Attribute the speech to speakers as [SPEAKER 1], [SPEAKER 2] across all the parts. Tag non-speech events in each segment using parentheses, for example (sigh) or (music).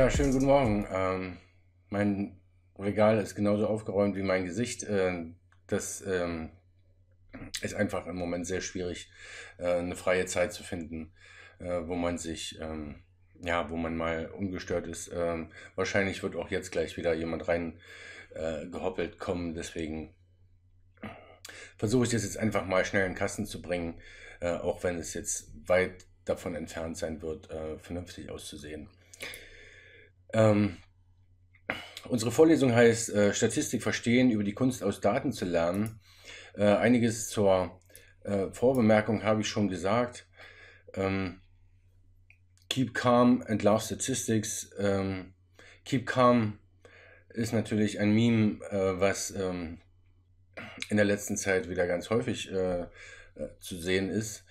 [SPEAKER 1] Ja, schönen guten Morgen. Ähm, mein Regal ist genauso aufgeräumt wie mein Gesicht. Äh, das ähm, ist einfach im Moment sehr schwierig, äh, eine freie Zeit zu finden, äh, wo man sich, ähm, ja, wo man mal ungestört ist. Ähm, wahrscheinlich wird auch jetzt gleich wieder jemand rein äh, gehoppelt kommen. Deswegen versuche ich das jetzt einfach mal schnell in Kasten zu bringen, äh, auch wenn es jetzt weit davon entfernt sein wird, äh, vernünftig auszusehen. Ähm, unsere Vorlesung heißt äh, Statistik verstehen, über die Kunst aus Daten zu lernen. Äh, einiges zur äh, Vorbemerkung habe ich schon gesagt. Ähm, keep calm and love statistics. Ähm, keep calm ist natürlich ein Meme, äh, was ähm, in der letzten Zeit wieder ganz häufig äh, äh, zu sehen ist.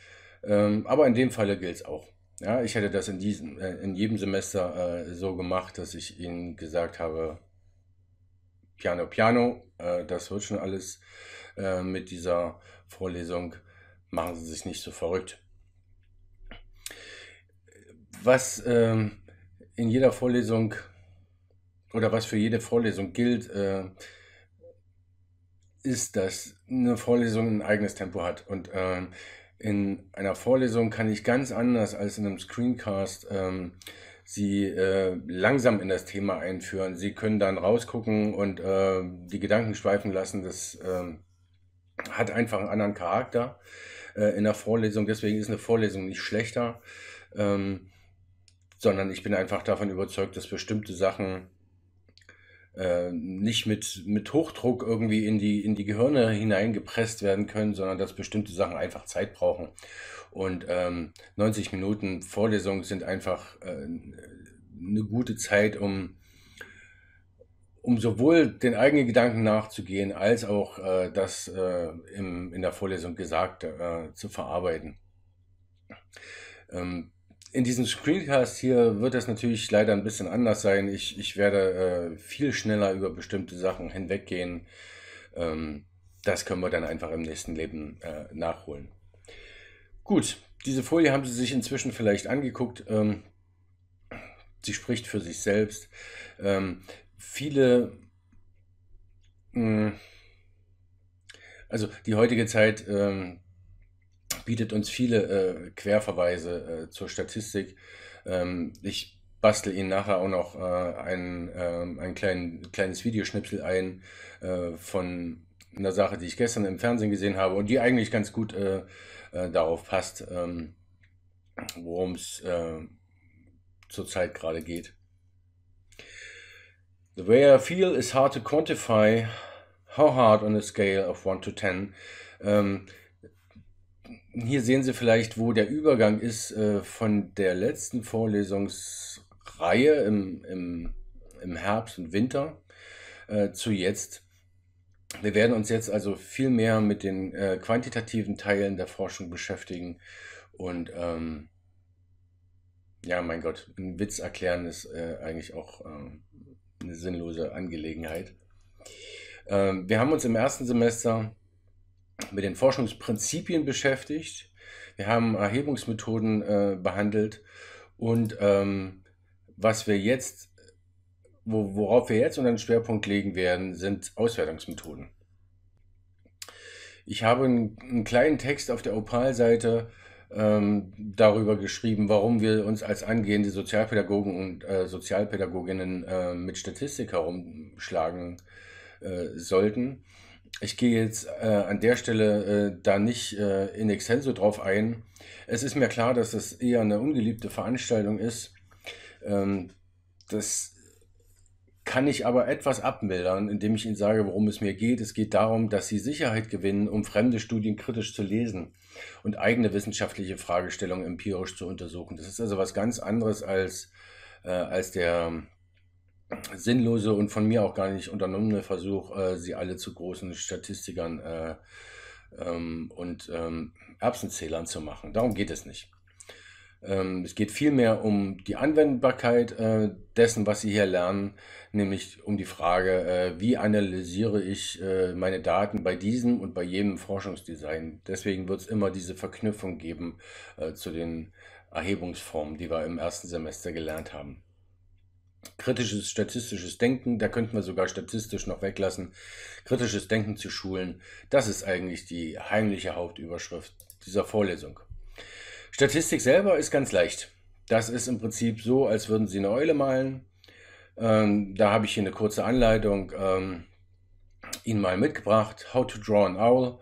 [SPEAKER 1] Ähm, aber in dem Falle gilt es auch. Ja, ich hätte das in, diesem, äh, in jedem Semester äh, so gemacht, dass ich ihnen gesagt habe, Piano, Piano, äh, das wird schon alles äh, mit dieser Vorlesung, machen Sie sich nicht so verrückt. Was ähm, in jeder Vorlesung oder was für jede Vorlesung gilt, äh, ist, dass eine Vorlesung ein eigenes Tempo hat. Und ähm, in einer Vorlesung kann ich ganz anders als in einem Screencast ähm, sie äh, langsam in das Thema einführen. Sie können dann rausgucken und äh, die Gedanken schweifen lassen. Das äh, hat einfach einen anderen Charakter äh, in der Vorlesung. Deswegen ist eine Vorlesung nicht schlechter, ähm, sondern ich bin einfach davon überzeugt, dass bestimmte Sachen äh, nicht mit, mit Hochdruck irgendwie in die, in die Gehirne hineingepresst werden können, sondern dass bestimmte Sachen einfach Zeit brauchen. Und ähm, 90 Minuten Vorlesung sind einfach äh, eine gute Zeit, um, um sowohl den eigenen Gedanken nachzugehen, als auch äh, das äh, im, in der Vorlesung Gesagte äh, zu verarbeiten. Ähm, in diesem Screencast hier wird das natürlich leider ein bisschen anders sein. Ich, ich werde äh, viel schneller über bestimmte Sachen hinweggehen. Ähm, das können wir dann einfach im nächsten Leben äh, nachholen. Gut, diese Folie haben Sie sich inzwischen vielleicht angeguckt. Ähm, sie spricht für sich selbst. Ähm, viele, mh, also die heutige Zeit ähm, bietet uns viele äh, Querverweise äh, zur Statistik. Ähm, ich bastel Ihnen nachher auch noch äh, ein, äh, ein klein, kleines Videoschnipsel ein äh, von einer Sache, die ich gestern im Fernsehen gesehen habe und die eigentlich ganz gut äh, äh, darauf passt, ähm, worum es äh, zurzeit gerade geht. The way I feel is hard to quantify. How hard on a scale of 1 to 10? Ähm, hier sehen Sie vielleicht, wo der Übergang ist äh, von der letzten Vorlesungsreihe im, im, im Herbst und Winter äh, zu jetzt. Wir werden uns jetzt also viel mehr mit den äh, quantitativen Teilen der Forschung beschäftigen und ähm, ja, mein Gott, einen Witz erklären ist äh, eigentlich auch ähm, eine sinnlose Angelegenheit. Ähm, wir haben uns im ersten Semester mit den Forschungsprinzipien beschäftigt. Wir haben Erhebungsmethoden äh, behandelt und ähm, was wir jetzt, wo, worauf wir jetzt unseren Schwerpunkt legen werden, sind Auswertungsmethoden. Ich habe einen, einen kleinen Text auf der Opal-Seite ähm, darüber geschrieben, warum wir uns als angehende Sozialpädagogen und äh, Sozialpädagoginnen äh, mit Statistik herumschlagen äh, sollten ich gehe jetzt äh, an der Stelle äh, da nicht äh, in extenso drauf ein. Es ist mir klar, dass das eher eine ungeliebte Veranstaltung ist. Ähm, das kann ich aber etwas abmildern, indem ich Ihnen sage, worum es mir geht. Es geht darum, dass Sie Sicherheit gewinnen, um fremde Studien kritisch zu lesen und eigene wissenschaftliche Fragestellungen empirisch zu untersuchen. Das ist also was ganz anderes als, äh, als der sinnlose und von mir auch gar nicht unternommene Versuch, äh, sie alle zu großen Statistikern äh, ähm, und ähm, Erbsenzählern zu machen. Darum geht es nicht. Ähm, es geht vielmehr um die Anwendbarkeit äh, dessen, was Sie hier lernen, nämlich um die Frage, äh, wie analysiere ich äh, meine Daten bei diesem und bei jedem Forschungsdesign. Deswegen wird es immer diese Verknüpfung geben äh, zu den Erhebungsformen, die wir im ersten Semester gelernt haben kritisches statistisches Denken, da könnten wir sogar statistisch noch weglassen, kritisches Denken zu schulen, das ist eigentlich die heimliche Hauptüberschrift dieser Vorlesung. Statistik selber ist ganz leicht. Das ist im Prinzip so, als würden Sie eine Eule malen. Ähm, da habe ich hier eine kurze Anleitung ähm, Ihnen mal mitgebracht. How to draw an owl.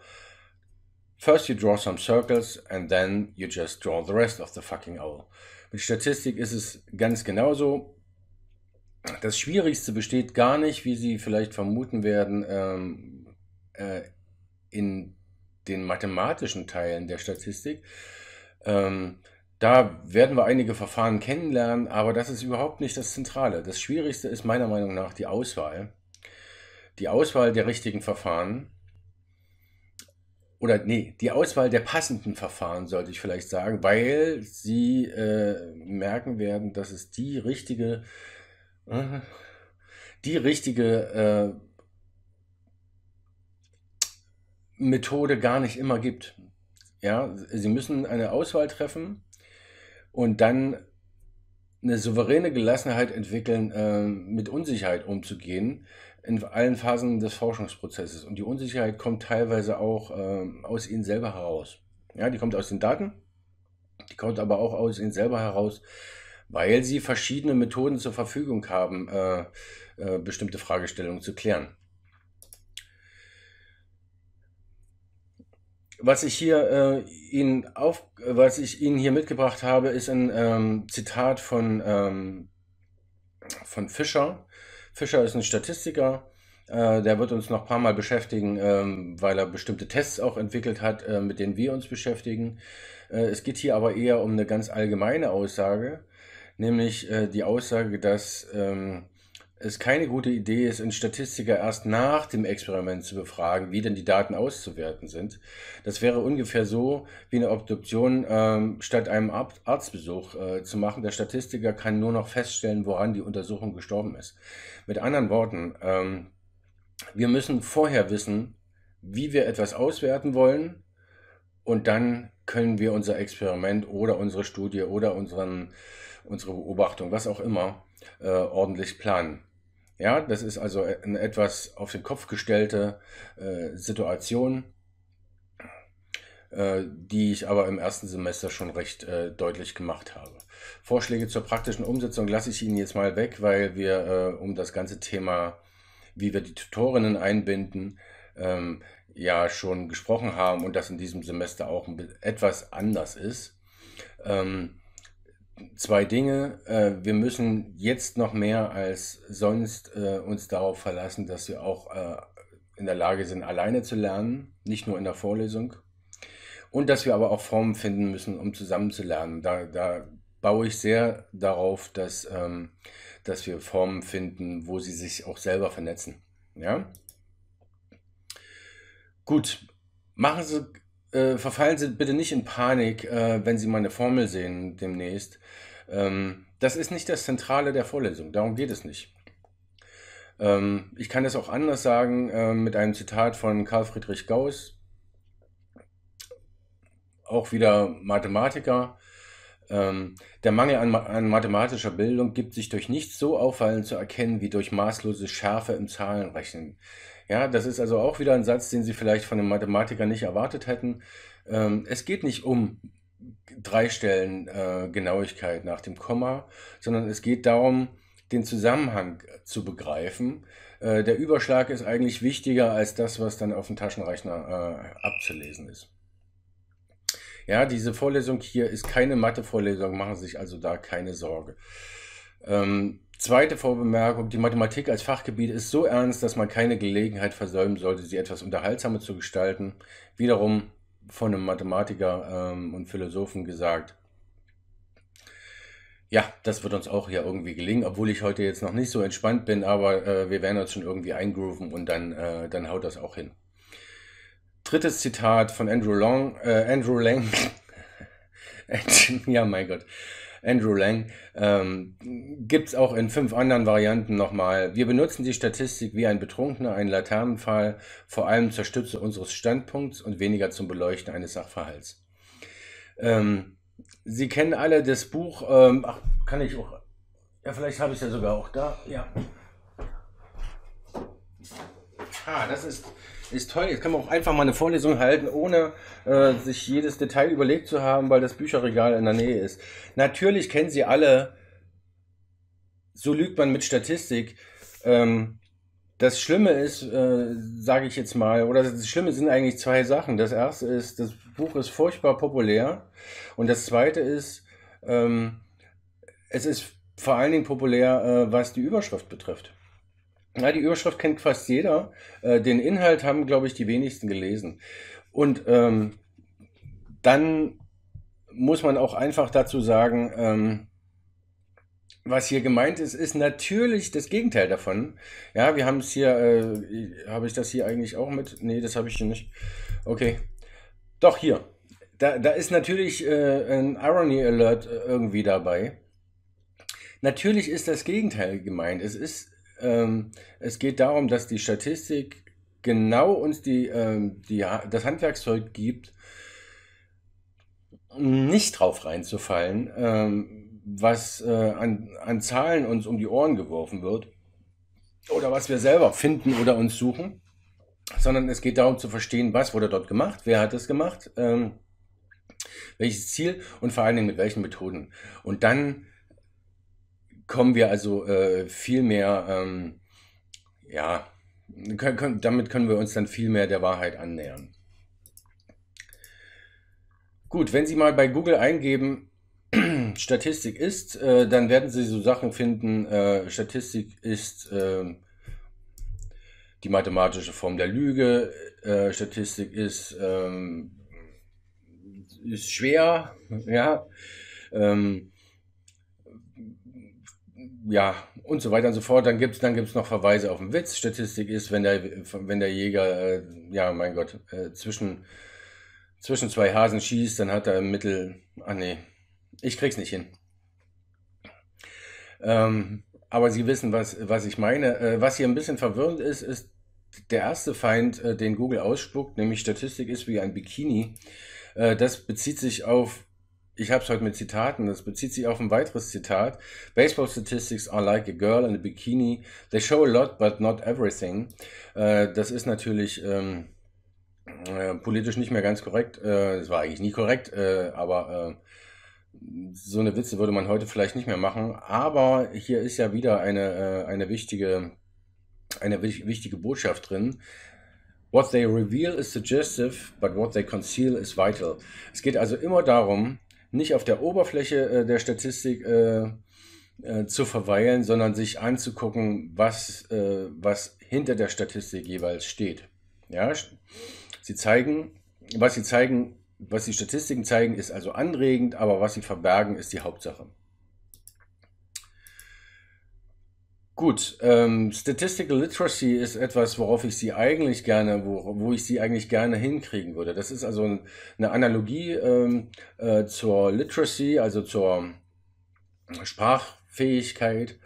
[SPEAKER 1] First you draw some circles and then you just draw the rest of the fucking owl. Mit Statistik ist es ganz genauso das Schwierigste besteht gar nicht, wie Sie vielleicht vermuten werden, ähm, äh, in den mathematischen Teilen der Statistik. Ähm, da werden wir einige Verfahren kennenlernen, aber das ist überhaupt nicht das Zentrale. Das Schwierigste ist meiner Meinung nach die Auswahl. Die Auswahl der richtigen Verfahren. Oder nee, die Auswahl der passenden Verfahren sollte ich vielleicht sagen, weil Sie äh, merken werden, dass es die richtige äh, äh, die richtige äh, Methode gar nicht immer gibt. Ja, sie müssen eine Auswahl treffen und dann eine souveräne Gelassenheit entwickeln, äh, mit Unsicherheit umzugehen in allen Phasen des Forschungsprozesses. Und die Unsicherheit kommt teilweise auch äh, aus ihnen selber heraus. Ja, die kommt aus den Daten, die kommt aber auch aus ihnen selber heraus, weil sie verschiedene Methoden zur Verfügung haben, äh, äh, bestimmte Fragestellungen zu klären. Was ich, hier, äh, Ihnen auf, was ich Ihnen hier mitgebracht habe, ist ein ähm, Zitat von, ähm, von Fischer. Fischer ist ein Statistiker, äh, der wird uns noch ein paar Mal beschäftigen, ähm, weil er bestimmte Tests auch entwickelt hat, äh, mit denen wir uns beschäftigen. es geht hier aber eher um eine ganz allgemeine Aussage nämlich äh, die Aussage, dass ähm, es keine gute Idee ist, einen Statistiker erst nach dem Experiment zu befragen, wie denn die Daten auszuwerten sind. Das wäre ungefähr so wie eine Obduktion ähm, statt einem Ab Arztbesuch äh, zu machen. Der Statistiker kann nur noch feststellen, woran die Untersuchung gestorben ist. Mit anderen Worten, ähm, wir müssen vorher wissen, wie wir etwas auswerten wollen und dann können wir unser Experiment oder unsere Studie oder unseren unsere Beobachtung, was auch immer, äh, ordentlich planen. Ja, das ist also äh, eine etwas auf den Kopf gestellte äh, Situation, äh, die ich aber im ersten Semester schon recht äh, deutlich gemacht habe. Vorschläge zur praktischen Umsetzung lasse ich Ihnen jetzt mal weg, weil wir äh, um das ganze Thema, wie wir die Tutorinnen einbinden, ähm, ja schon gesprochen haben und das in diesem Semester auch etwas anders ist. Ähm, zwei Dinge. Äh, wir müssen jetzt noch mehr als sonst äh, uns darauf verlassen, dass wir auch äh, in der Lage sind, alleine zu lernen, nicht nur in der Vorlesung. Und dass wir aber auch Formen finden müssen, um zusammen zu lernen. Da, da baue ich sehr darauf, dass, ähm, dass wir Formen finden, wo sie sich auch selber vernetzen. Ja? Gut, machen Sie äh, verfallen Sie bitte nicht in Panik, äh, wenn Sie meine Formel sehen demnächst. Ähm, das ist nicht das Zentrale der Vorlesung, darum geht es nicht. Ähm, ich kann das auch anders sagen äh, mit einem Zitat von Karl Friedrich Gauss, auch wieder Mathematiker, ähm, der Mangel an, an, mathematischer Bildung gibt sich durch nichts so auffallend zu erkennen wie durch maßlose Schärfe im Zahlenrechnen. Ja, das ist also auch wieder ein Satz, den Sie vielleicht von einem Mathematiker nicht erwartet hätten. Ähm, es geht nicht um drei Stellen äh, Genauigkeit nach dem Komma, sondern es geht darum, den Zusammenhang zu begreifen. Äh, der Überschlag ist eigentlich wichtiger als das, was dann auf dem Taschenrechner äh, abzulesen ist. Ja, diese Vorlesung hier ist keine Mathe-Vorlesung, machen Sie sich also da keine Sorge. Ähm, zweite Vorbemerkung, die Mathematik als Fachgebiet ist so ernst, dass man keine Gelegenheit versäumen sollte, sie etwas unterhaltsamer zu gestalten. Wiederum von einem Mathematiker ähm, und Philosophen gesagt, ja, das wird uns auch hier irgendwie gelingen, obwohl ich heute jetzt noch nicht so entspannt bin, aber äh, wir werden uns schon irgendwie eingrooven und dann, äh, dann haut das auch hin. Drittes Zitat von Andrew Long, äh, Andrew Lang. (laughs) ja, mein Gott. Andrew Lang, ähm, gibt es auch in fünf anderen Varianten nochmal. Wir benutzen die Statistik wie ein Betrunkener, einen Laternenpfahl, vor allem zur Stütze unseres Standpunkts und weniger zum Beleuchten eines Sachverhalts. Ähm, Sie kennen alle das Buch, ähm, ach, kann ich auch, ja, vielleicht habe ich es ja sogar auch da, ja. Ah, das ist ist toll. Jetzt kann man auch einfach mal eine Vorlesung halten, ohne äh, sich jedes Detail überlegt zu haben, weil das Bücherregal in der Nähe ist. Natürlich kennen Sie alle, so lügt man mit Statistik. Ähm, das Schlimme ist, äh, sage ich jetzt mal, oder das Schlimme sind eigentlich zwei Sachen. Das erste ist, das Buch ist furchtbar populär. Und das zweite ist, ähm, es ist vor allen Dingen populär, äh, was die Überschrift betrifft. Ja, die Überschrift kennt fast jeder. Äh, den Inhalt haben, glaube ich, die wenigsten gelesen. Und ähm, dann muss man auch einfach dazu sagen, ähm, was hier gemeint ist, ist natürlich das Gegenteil davon. Ja, wir haben es hier, äh, habe ich das hier eigentlich auch mit? Nee, das habe ich hier nicht. Okay. Doch, hier. Da, da ist natürlich äh, ein Irony Alert äh, irgendwie dabei. Natürlich ist das Gegenteil gemeint. Es ist ähm, es geht darum, dass die Statistik genau uns die, ähm, die, das Handwerkszeug gibt, nicht drauf reinzufallen, ähm, was äh, an, an Zahlen uns um die Ohren geworfen wird oder was wir selber finden oder uns suchen, sondern es geht darum zu verstehen, was wurde dort gemacht, wer hat es gemacht, ähm, welches Ziel und vor allen Dingen mit welchen Methoden. Und dann kommen wir also äh, viel mehr, ähm, ja, können, können, damit können wir uns dann viel mehr der Wahrheit annähern. Gut, wenn Sie mal bei Google eingeben, (clears throat) Statistik ist, äh, dann werden Sie so Sachen finden. Äh, Statistik ist ähm, die mathematische Form der Lüge. Äh, Statistik ist, ähm, ist schwer, (laughs) ja. Ähm, ja, und so weiter und so fort. Dann gibt es dann gibt's noch Verweise auf den Witz. Statistik ist, wenn der, wenn der Jäger, äh, ja, mein Gott, äh, zwischen, zwischen zwei Hasen schießt, dann hat er im Mittel, ah nee, ich krieg's nicht hin. Ähm, aber Sie wissen, was, was ich meine. Äh, was hier ein bisschen verwirrend ist, ist der erste Feind, äh, den Google ausspuckt, nämlich Statistik ist wie ein Bikini. Äh, das bezieht sich auf ich habe es heute mit Zitaten, das bezieht sich auf ein weiteres Zitat. Baseball Statistics are like a girl in a bikini. They show a lot, but not everything. Äh, das ist natürlich ähm, äh, politisch nicht mehr ganz korrekt. Äh, das war eigentlich nie korrekt, äh, aber äh, so eine Witze würde man heute vielleicht nicht mehr machen. Aber hier ist ja wieder eine, äh, eine, wichtige, eine wichtige Botschaft drin. What they reveal is suggestive, but what they conceal is vital. Es geht also immer darum, nicht auf der Oberfläche äh, der Statistik äh, äh, zu verweilen, sondern sich anzugucken, was, äh, was hinter der Statistik jeweils steht. Ja, sie zeigen, was sie zeigen, was die Statistiken zeigen, ist also anregend, aber was sie verbergen, ist die Hauptsache. Gut, ähm, Statistical Literacy ist etwas, worauf ich Sie eigentlich gerne, wo, wo ich Sie eigentlich gerne hinkriegen würde. Das ist also ein, eine Analogie ähm, äh, zur Literacy, also zur Sprachfähigkeit.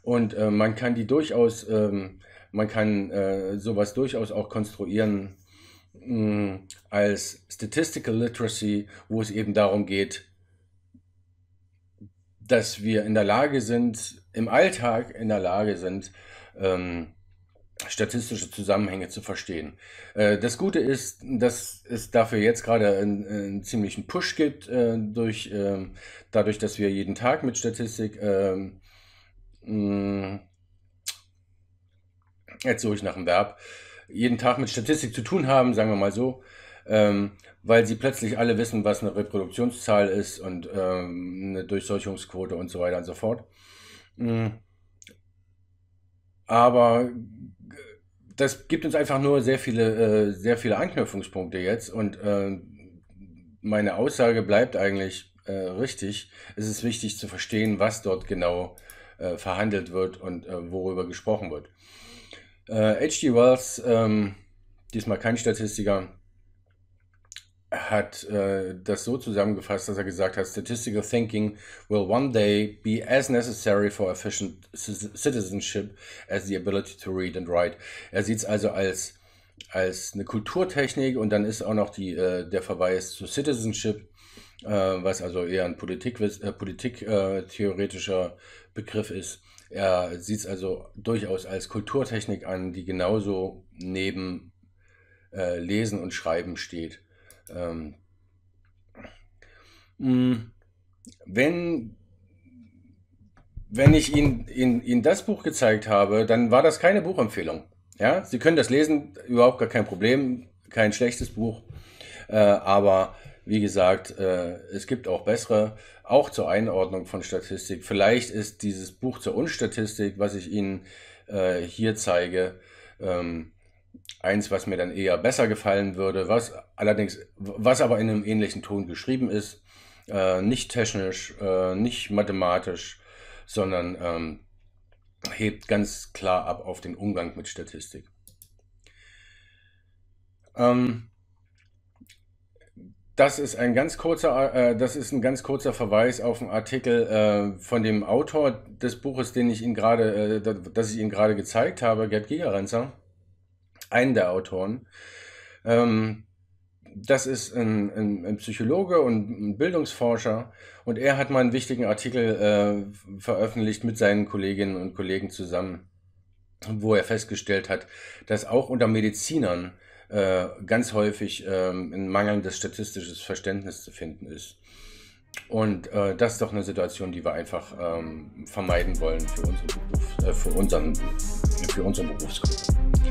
[SPEAKER 1] Und äh, man kann die durchaus, ähm, man kann äh, sowas durchaus auch konstruieren mh, mm, als Statistical Literacy, wo es eben darum geht, dass wir in der Lage sind, im Alltag in der Lage sind, ähm, statistische Zusammenhänge zu verstehen. Äh, das Gute ist, dass es dafür jetzt gerade einen, einen ziemlichen Push gibt, äh, durch, ähm, dadurch, dass wir jeden Tag mit Statistik. Ähm, jetzt suche ich nach dem Verb. Jeden Tag mit Statistik zu tun haben, sagen wir mal so, ähm, weil sie plötzlich alle wissen, was eine Reproduktionszahl ist und eine Durchseuchungsquote und so weiter und so fort. Mhm. Aber das gibt uns einfach nur sehr viele, äh, sehr viele Anknüpfungspunkte jetzt. Und äh, meine Aussage bleibt eigentlich äh, richtig. Es ist wichtig zu verstehen, was dort genau verhandelt wird und worüber gesprochen wird. H.G. Wells, ähm, diesmal kein Statistiker, hat äh, das so zusammengefasst, dass er gesagt hat, statistical thinking will one day be as necessary for efficient citizenship as the ability to read and write. Er sieht es also als, als eine Kulturtechnik und dann ist auch noch die, äh, der Verweis zu Citizenship, äh, was also eher ein politiktheoretischer Politik, äh, äh, Begriff ist. Er sieht es also durchaus als Kulturtechnik an, die genauso neben äh, Lesen und Schreiben steht. Ähm, wenn, wenn ich Ihnen, Ihnen, Ihnen das Buch gezeigt habe, dann war das keine Buchempfehlung. Ja, Sie können das lesen, überhaupt gar kein Problem, kein schlechtes Buch. Äh, aber wie gesagt, äh, es gibt auch bessere, auch zur Einordnung von Statistik. Vielleicht ist dieses Buch zur Unstatistik, was ich Ihnen äh, hier zeige, ähm, eins, was mir dann eher besser gefallen würde, was allerdings, was aber in einem ähnlichen Ton geschrieben ist, äh, nicht technisch, äh, nicht mathematisch, sondern ähm, hebt ganz klar ab auf den Umgang mit Statistik. Ähm, das ist ein ganz kurzer, äh, das ist ein ganz kurzer Verweis auf einen Artikel äh, von dem Autor des Buches, den ich Ihnen gerade, äh, das ich Ihnen gerade gezeigt habe, Gerd Gigerenzer einen der Autoren. Ähm, das ist ein, ein, ein, Psychologe und ein Bildungsforscher und er hat mal einen wichtigen Artikel äh, veröffentlicht mit seinen Kolleginnen und Kollegen zusammen, wo er festgestellt hat, dass auch unter Medizinern äh, ganz häufig äh, ein mangelndes statistisches Verständnis zu finden ist. Und äh, das ist doch eine Situation, die wir einfach ähm, vermeiden wollen für, unsere Beruf, äh, für, unseren, für unsere Berufsgruppe.